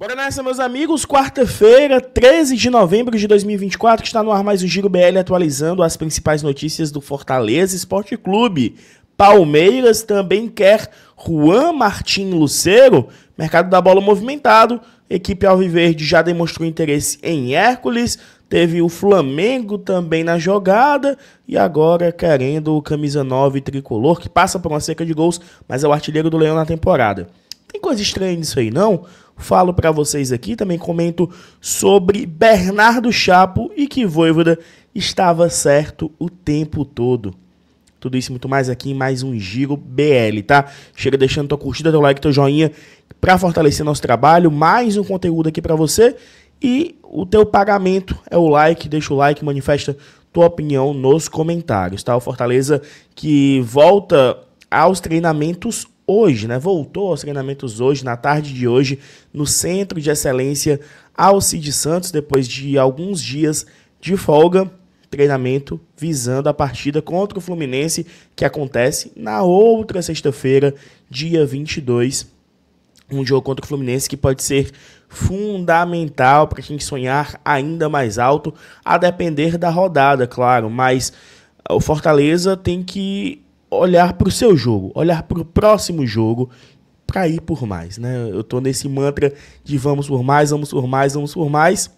Bora nessa, meus amigos. Quarta-feira, 13 de novembro de 2024, está no ar mais um Giro BL atualizando as principais notícias do Fortaleza Esporte Clube. Palmeiras também quer Juan Martin Lucero. Mercado da bola movimentado. Equipe Alviverde já demonstrou interesse em Hércules. Teve o Flamengo também na jogada. E agora querendo o camisa 9 tricolor, que passa por uma seca de gols, mas é o artilheiro do Leão na temporada. Tem coisa estranha nisso aí, não? falo para vocês aqui, também comento sobre Bernardo Chapo e que Voivoda estava certo o tempo todo. Tudo isso e muito mais aqui em mais um Giro BL, tá? Chega deixando tua curtida, teu like, teu joinha para fortalecer nosso trabalho, mais um conteúdo aqui para você e o teu pagamento é o like, deixa o like, manifesta tua opinião nos comentários, tá? O Fortaleza que volta aos treinamentos hoje, né? Voltou aos treinamentos hoje, na tarde de hoje, no Centro de Excelência Alcide Santos, depois de alguns dias de folga. Treinamento visando a partida contra o Fluminense, que acontece na outra sexta-feira, dia 22. Um jogo contra o Fluminense que pode ser fundamental para quem sonhar ainda mais alto, a depender da rodada, claro. Mas o Fortaleza tem que olhar para o seu jogo, olhar para o próximo jogo para ir por mais, né? Eu tô nesse mantra de vamos por mais, vamos por mais, vamos por mais.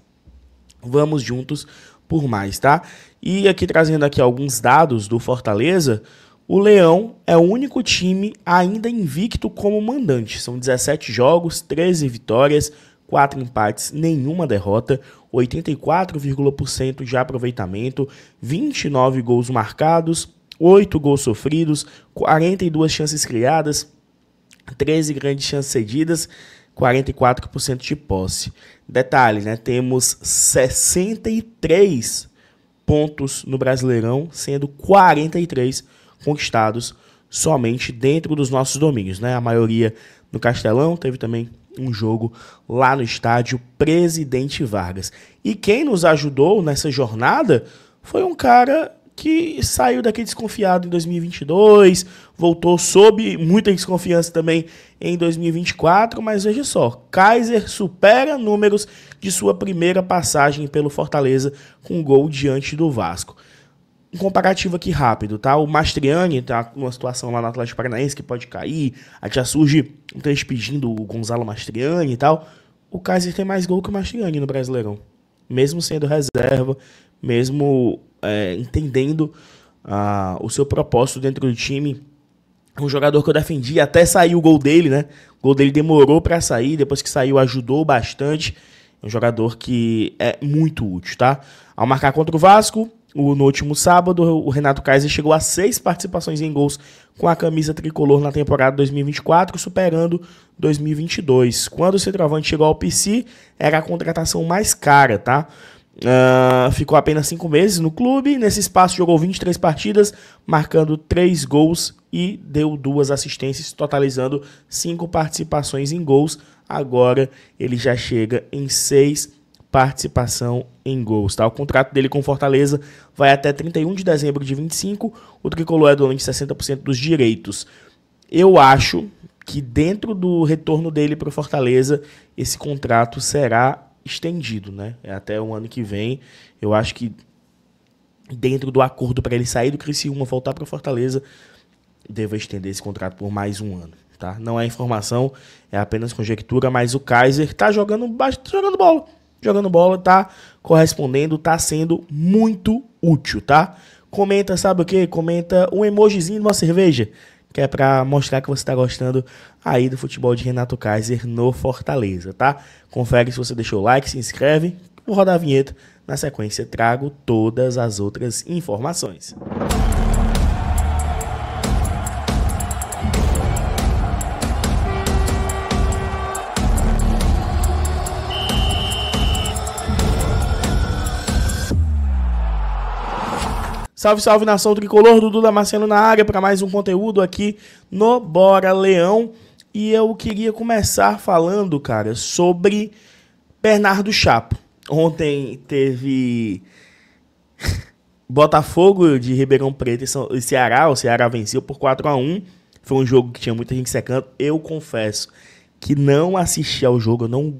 Vamos juntos por mais, tá? E aqui trazendo aqui alguns dados do Fortaleza, o Leão é o único time ainda invicto como mandante. São 17 jogos, 13 vitórias, 4 empates, nenhuma derrota, 84,% de aproveitamento, 29 gols marcados, 8 gols sofridos, 42 chances criadas, 13 grandes chances cedidas, 44% de posse. Detalhe, né? Temos 63 pontos no Brasileirão, sendo 43 conquistados somente dentro dos nossos domínios, né? A maioria no Castelão, teve também um jogo lá no estádio Presidente Vargas. E quem nos ajudou nessa jornada foi um cara que saiu daqui desconfiado em 2022, voltou sob muita desconfiança também em 2024, mas veja só, Kaiser supera números de sua primeira passagem pelo Fortaleza com gol diante do Vasco. Um comparativo aqui rápido, tá? O Mastriani tá numa situação lá no Atlético Paranaense que pode cair, aí já surge um trecho pedindo o Gonzalo Mastriani e tal. O Kaiser tem mais gol que o Mastriani no Brasileirão, mesmo sendo reserva, mesmo é, entendendo ah, o seu propósito dentro do time. Um jogador que eu defendi, até saiu o gol dele, né? O gol dele demorou para sair, depois que saiu ajudou bastante. É um jogador que é muito útil, tá? Ao marcar contra o Vasco, o, no último sábado, o Renato Kaiser chegou a seis participações em gols com a camisa tricolor na temporada 2024, superando 2022. Quando o centroavante chegou ao PC, era a contratação mais cara, tá? Uh, ficou apenas cinco meses no clube. Nesse espaço jogou 23 partidas, marcando três gols e deu duas assistências, totalizando cinco participações em gols. Agora ele já chega em seis participação em gols. Tá? O contrato dele com Fortaleza vai até 31 de dezembro de 25. O tricolor é dono de 60% dos direitos. Eu acho que dentro do retorno dele para o Fortaleza, esse contrato será estendido, né? É até o ano que vem. Eu acho que dentro do acordo para ele sair do Criciúma, voltar para Fortaleza, deva estender esse contrato por mais um ano, tá? Não é informação, é apenas conjectura, mas o Kaiser tá jogando baixo, tá jogando bola. Jogando bola, tá correspondendo, tá sendo muito útil, tá? Comenta, sabe o que? Comenta um emojizinho de uma cerveja que é para mostrar que você está gostando aí do futebol de Renato Kaiser no Fortaleza, tá? Confere se você deixou o like, se inscreve, vou rodar a vinheta. Na sequência, trago todas as outras informações. Salve, salve nação tricolor, Dudu Marcelo na área para mais um conteúdo aqui no Bora Leão. E eu queria começar falando, cara, sobre Bernardo Chapo. Ontem teve Botafogo de Ribeirão Preto e Ceará. O Ceará venceu por 4 a 1 Foi um jogo que tinha muita gente secando. Eu confesso que não assisti ao jogo, eu não,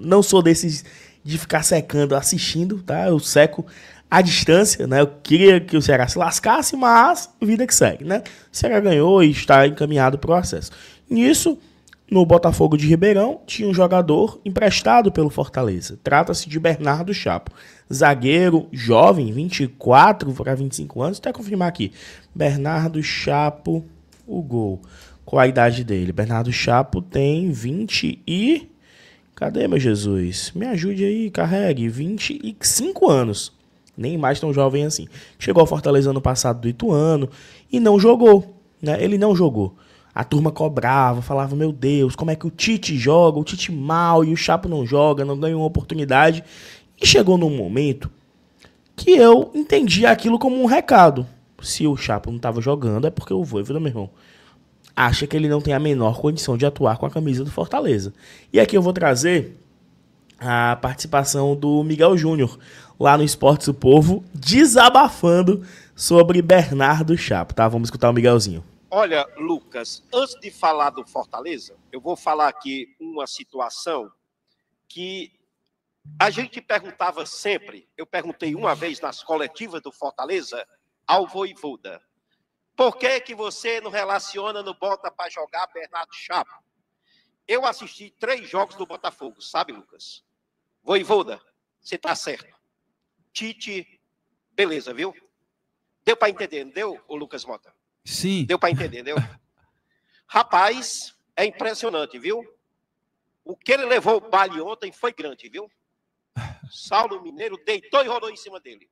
não sou desses de ficar secando, assistindo, tá? Eu seco à distância, né? Eu queria que o Ceará se lascasse, mas vida que segue, né? O Ceará ganhou e está encaminhado para o acesso. Nisso, no Botafogo de Ribeirão, tinha um jogador emprestado pelo Fortaleza. Trata-se de Bernardo Chapo. Zagueiro jovem, 24 para 25 anos, até confirmar aqui. Bernardo Chapo, o gol. Qual a idade dele? Bernardo Chapo tem 20 e. Cadê, meu Jesus? Me ajude aí, carregue. 25 anos nem mais tão jovem assim. Chegou ao Fortaleza no passado do Ituano e não jogou, né? Ele não jogou. A turma cobrava, falava: Meu Deus, como é que o Tite joga? O Tite mal e o Chapo não joga, não ganhou uma oportunidade. E chegou num momento que eu entendi aquilo como um recado. Se o Chapo não estava jogando, é porque o Voivoda, meu irmão, acha que ele não tem a menor condição de atuar com a camisa do Fortaleza. E aqui eu vou trazer a participação do Miguel Júnior, lá no Esportes do Povo, desabafando sobre Bernardo Chapo, tá? Vamos escutar o Miguelzinho. Olha, Lucas, antes de falar do Fortaleza, eu vou falar aqui uma situação que a gente perguntava sempre, eu perguntei uma vez nas coletivas do Fortaleza ao Voivoda, por que, que você não relaciona, não bota para jogar Bernardo Chapo? Eu assisti três jogos do Botafogo, sabe, Lucas? Voivoda, você está certo. Tite. Beleza, viu? Deu para entender, não deu, o Lucas Mota? Sim. Deu para entender, deu? Rapaz, é impressionante, viu? O que ele levou o baile ontem foi grande, viu? Saulo Mineiro deitou e rolou em cima dele.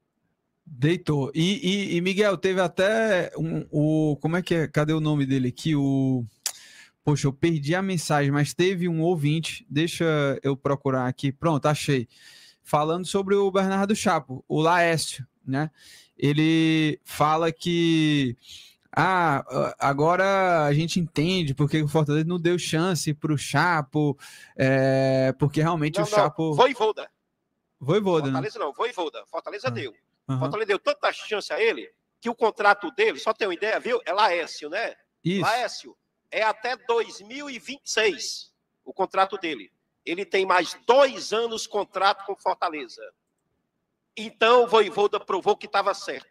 Deitou. E, e, e Miguel, teve até um, o. Como é que é? Cadê o nome dele aqui? O. Poxa, eu perdi a mensagem, mas teve um ouvinte. Deixa eu procurar aqui. Pronto, achei falando sobre o Bernardo Chapo, o Laércio, né? Ele fala que ah, agora a gente entende porque o Fortaleza não deu chance para o Chapo, é, porque realmente não, o não. Chapo. Voivoda. Voivoda, né? Fortaleza né? não, Voivoda. Fortaleza ah. deu. Uhum. Fortaleza deu tanta chance a ele que o contrato dele, só tem uma ideia, viu? É Laércio, né? Isso. Laércio, é até 2026 o contrato dele. Ele tem mais dois anos contrato com Fortaleza. Então, o Voivoda provou que estava certo.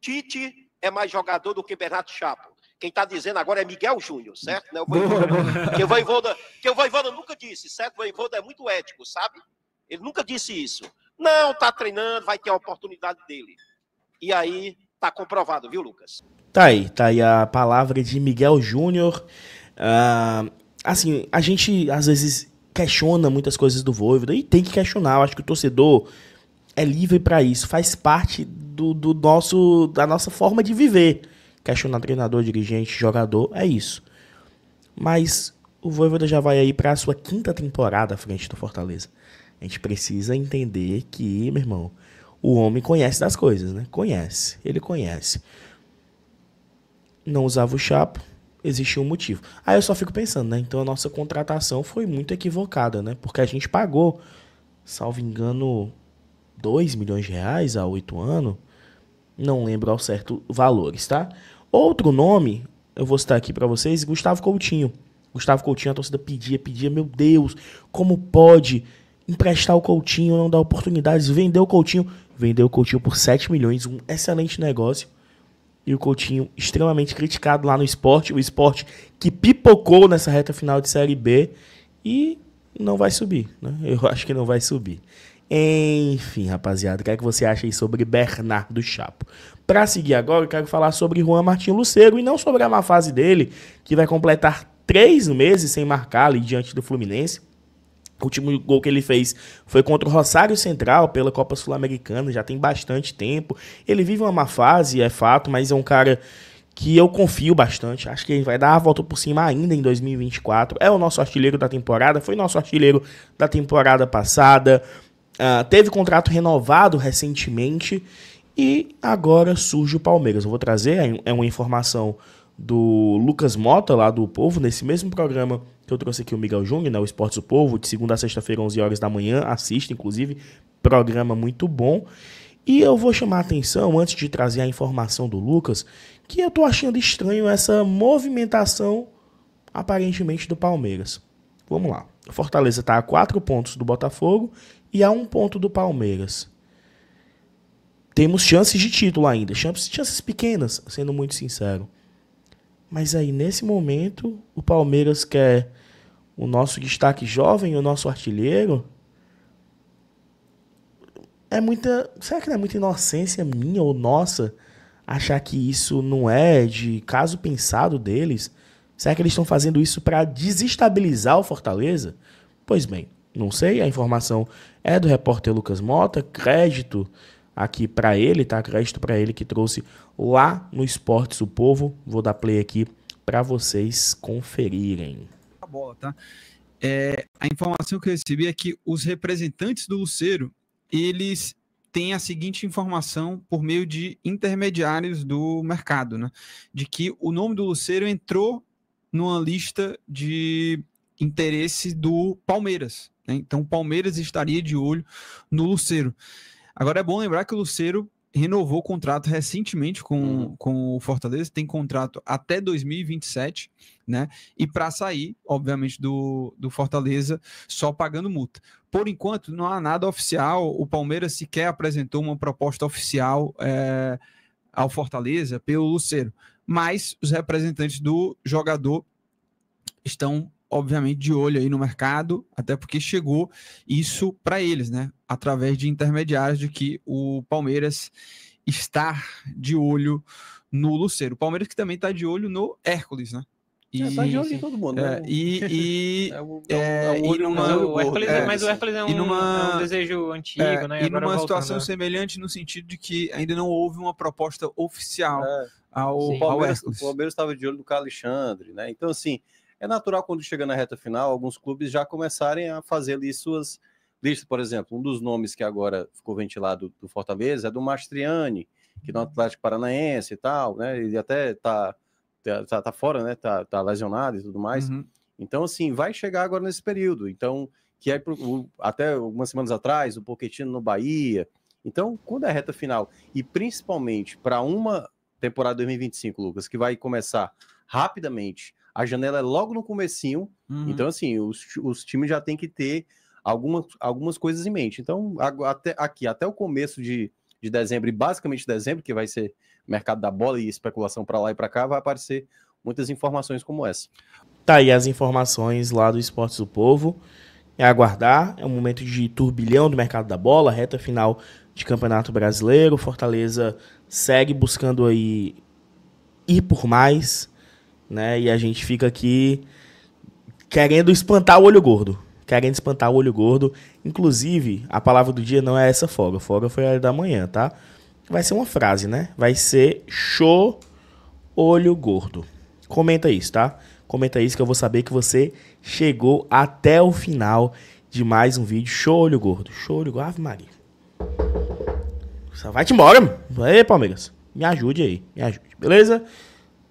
Tite é mais jogador do que Bernardo Chapo. Quem está dizendo agora é Miguel Júnior, certo? Né? O que, o Voivoda, que o Voivoda nunca disse, certo? O Voivoda é muito ético, sabe? Ele nunca disse isso. Não, está treinando, vai ter a oportunidade dele. E aí, está comprovado, viu, Lucas? Tá aí, tá aí a palavra de Miguel Júnior. Uh, assim, a gente às vezes questiona muitas coisas do Voivoda e tem que questionar. Eu acho que o torcedor é livre para isso, faz parte do, do nosso da nossa forma de viver. Questionar treinador, dirigente, jogador, é isso. Mas o Voivoda já vai aí para a sua quinta temporada à frente do Fortaleza. A gente precisa entender que, meu irmão, o homem conhece das coisas, né? Conhece, ele conhece. Não usava o chapa, existe um motivo. Aí eu só fico pensando, né? Então a nossa contratação foi muito equivocada, né? Porque a gente pagou, salvo engano, 2 milhões de reais há oito anos. Não lembro ao certo valores, tá? Outro nome, eu vou citar aqui para vocês, Gustavo Coutinho. Gustavo Coutinho, a torcida pedia, pedia, meu Deus, como pode emprestar o Coutinho, não dar oportunidades, vender o Coutinho. Vendeu o Coutinho por 7 milhões, um excelente negócio e o Coutinho extremamente criticado lá no esporte, o esporte que pipocou nessa reta final de Série B e não vai subir, né? Eu acho que não vai subir. Enfim, rapaziada, o que é que você acha aí sobre Bernardo Chapo? Para seguir agora, eu quero falar sobre Juan Martin Lucero e não sobre a má fase dele, que vai completar três meses sem marcar ali diante do Fluminense. O último gol que ele fez foi contra o Rosário Central pela Copa Sul-Americana, já tem bastante tempo. Ele vive uma má fase, é fato, mas é um cara que eu confio bastante. Acho que ele vai dar a volta por cima ainda em 2024. É o nosso artilheiro da temporada, foi nosso artilheiro da temporada passada. Uh, teve contrato renovado recentemente e agora surge o Palmeiras. Eu vou trazer é, é uma informação do Lucas Mota, lá do Povo, nesse mesmo programa que eu trouxe aqui o Miguel Júnior, né, o Esportes do Povo, de segunda a sexta-feira, 11 horas da manhã, assista, inclusive, programa muito bom. E eu vou chamar a atenção, antes de trazer a informação do Lucas, que eu tô achando estranho essa movimentação, aparentemente, do Palmeiras. Vamos lá. Fortaleza está a 4 pontos do Botafogo e a 1 um ponto do Palmeiras. Temos chances de título ainda, chances, chances pequenas, sendo muito sincero. Mas aí, nesse momento, o Palmeiras quer o nosso destaque jovem, o nosso artilheiro. É muita. Será que não é muita inocência minha ou nossa achar que isso não é de caso pensado deles? Será que eles estão fazendo isso para desestabilizar o Fortaleza? Pois bem, não sei. A informação é do repórter Lucas Mota, crédito aqui para ele, tá? Crédito para ele que trouxe lá no Esportes o Povo. Vou dar play aqui para vocês conferirem. A tá bola, tá? É, a informação que eu recebi é que os representantes do Luceiro, eles têm a seguinte informação por meio de intermediários do mercado, né? De que o nome do Luceiro entrou numa lista de interesse do Palmeiras. Né? Então, o Palmeiras estaria de olho no Luceiro. Agora é bom lembrar que o Luceiro renovou o contrato recentemente com, uhum. com o Fortaleza, tem contrato até 2027, né? E para sair, obviamente, do, do Fortaleza, só pagando multa. Por enquanto, não há nada oficial, o Palmeiras sequer apresentou uma proposta oficial é, ao Fortaleza pelo Luceiro, mas os representantes do jogador estão obviamente, de olho aí no mercado, até porque chegou isso para eles, né? Através de intermediários de que o Palmeiras está de olho no Luceiro. O Palmeiras que também está de olho no Hércules, né? E, é, tá de olho em todo mundo, é, né? E, e, mas o Hércules é um, numa, é um desejo antigo, é, né? E Agora numa situação voltando. Né? semelhante no sentido de que ainda não houve uma proposta oficial é, ao, ao Palmeiras, Hércules. O Palmeiras estava de olho no Alexandre, né? Então, assim, é natural quando chega na reta final, alguns clubes já começarem a fazer ali suas listas. Por exemplo, um dos nomes que agora ficou ventilado do Fortaleza é do Mastriani, que no é uhum. Atlético Paranaense e tal, né? Ele até tá, tá, tá, tá fora, né? Tá, tá lesionado e tudo mais. Uhum. Então, assim, vai chegar agora nesse período. Então, que é até algumas semanas atrás, o Poquetino no Bahia. Então, quando é a reta final, e principalmente para uma temporada 2025, Lucas, que vai começar rapidamente, a janela é logo no comecinho. Uhum. Então, assim, os, os times já têm que ter algumas, algumas coisas em mente. Então, até aqui, até o começo de, de dezembro, e basicamente dezembro, que vai ser mercado da bola e especulação para lá e para cá, vai aparecer muitas informações como essa. Tá aí as informações lá do Esportes do Povo. É aguardar, é um momento de turbilhão do mercado da bola, reta final de Campeonato Brasileiro. Fortaleza segue buscando aí ir por mais, né? E a gente fica aqui querendo espantar o olho gordo. Querendo espantar o olho gordo. Inclusive, a palavra do dia não é essa folga. Folga foi a da manhã, tá? Vai ser uma frase, né? Vai ser show olho gordo. Comenta isso, tá? Comenta isso que eu vou saber que você chegou até o final de mais um vídeo. Show olho gordo. Show olho gordo. Ave Maria. Só vai-te embora, vai Palmeiras. Me ajude aí. Me ajude. Beleza?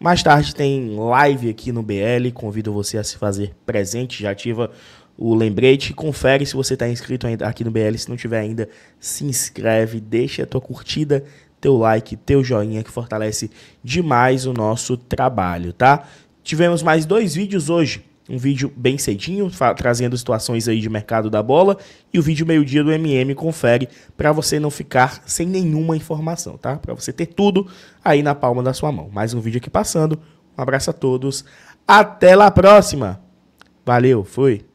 Mais tarde tem live aqui no BL, convido você a se fazer presente, já ativa o lembrete, confere se você está inscrito ainda aqui no BL, se não tiver ainda, se inscreve, deixa a tua curtida, teu like, teu joinha que fortalece demais o nosso trabalho, tá? Tivemos mais dois vídeos hoje um vídeo bem cedinho, trazendo situações aí de mercado da bola, e o vídeo meio-dia do MM confere para você não ficar sem nenhuma informação, tá? Para você ter tudo aí na palma da sua mão. Mais um vídeo aqui passando. Um abraço a todos. Até lá próxima. Valeu, fui.